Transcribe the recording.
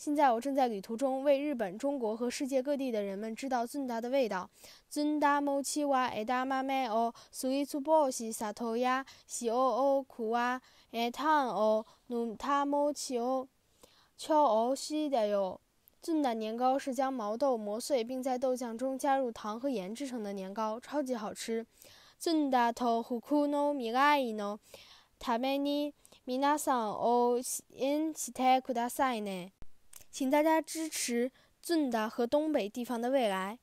现在我正在旅途中，为日本、中国和世界各地的人们制造尊达的味道。尊达毛起哇爱达妈买哦，所以粗包是沙土呀，细哦哦苦啊，爱汤哦，努他毛起哦，吃哦西的哟。尊达年糕是将毛豆磨碎，并在豆酱中加入糖和盐制成的年糕，超级好吃。尊达头胡库诺米来伊ために皆さん応援してくださいね。请大家支持俊达和东北地方的未来。